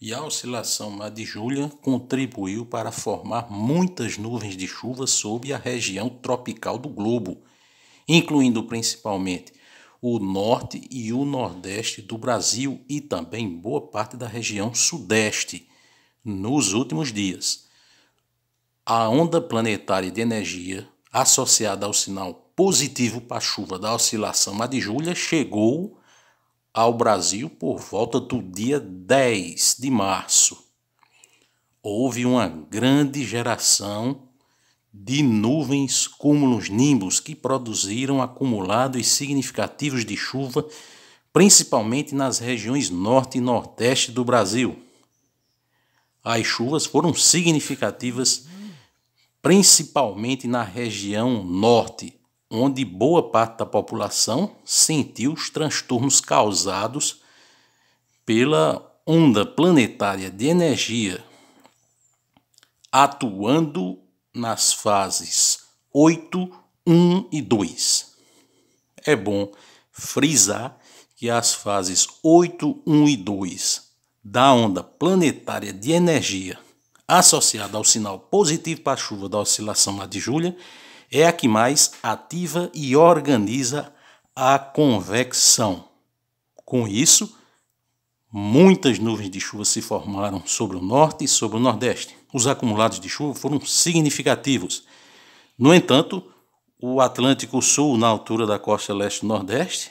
e a oscilação na de Julia contribuiu para formar muitas nuvens de chuva sobre a região tropical do globo, incluindo principalmente o norte e o nordeste do Brasil e também boa parte da região sudeste nos últimos dias. A onda planetária de energia associada ao sinal positivo para a chuva da oscilação de Julia chegou ao Brasil por volta do dia 10 de março. Houve uma grande geração de nuvens, cúmulos, nimbus que produziram acumulados significativos de chuva, principalmente nas regiões norte e nordeste do Brasil. As chuvas foram significativas, principalmente na região norte, onde boa parte da população sentiu os transtornos causados pela onda planetária de energia atuando nas fases 8, 1 e 2. É bom frisar que as fases 8, 1 e 2 da onda planetária de energia associada ao sinal positivo para a chuva da oscilação lá de Júlia é a que mais ativa e organiza a convecção. Com isso, muitas nuvens de chuva se formaram sobre o norte e sobre o nordeste. Os acumulados de chuva foram significativos. No entanto, o Atlântico Sul, na altura da costa leste-nordeste,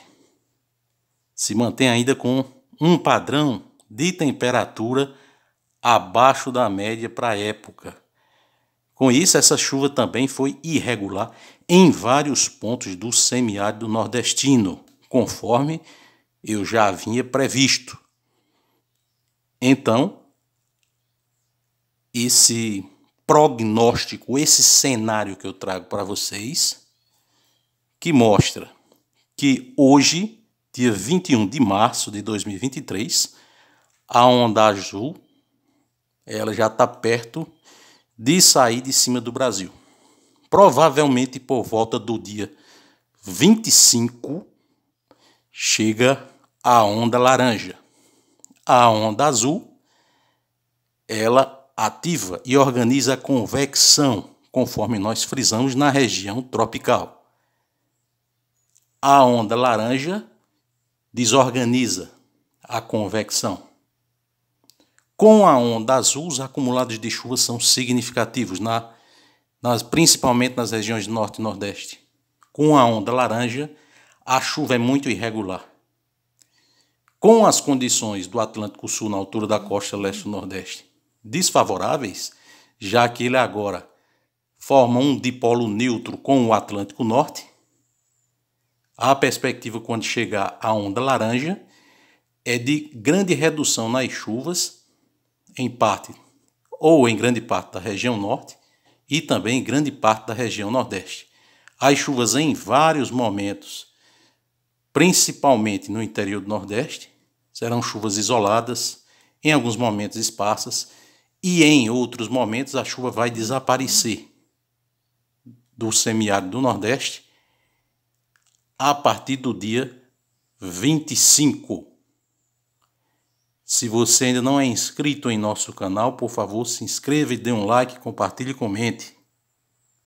se mantém ainda com um padrão de temperatura abaixo da média para a época. Com isso, essa chuva também foi irregular em vários pontos do semiárido nordestino, conforme eu já havia previsto. Então, esse prognóstico, esse cenário que eu trago para vocês, que mostra que hoje, dia 21 de março de 2023, a onda azul ela já está perto de sair de cima do Brasil. Provavelmente por volta do dia 25 chega a onda laranja. A onda azul ela ativa e organiza a convecção, conforme nós frisamos na região tropical. A onda laranja desorganiza a convecção com a onda azul, os acumulados de chuva são significativos, na, nas, principalmente nas regiões norte e nordeste. Com a onda laranja, a chuva é muito irregular. Com as condições do Atlântico Sul na altura da costa leste e nordeste desfavoráveis, já que ele agora forma um dipolo neutro com o Atlântico Norte, a perspectiva quando chegar a onda laranja é de grande redução nas chuvas em parte ou em grande parte da região norte e também em grande parte da região nordeste. As chuvas em vários momentos, principalmente no interior do Nordeste, serão chuvas isoladas, em alguns momentos esparsas, e em outros momentos a chuva vai desaparecer do semiárido do Nordeste a partir do dia 25 se você ainda não é inscrito em nosso canal, por favor, se inscreva e dê um like, compartilhe e comente.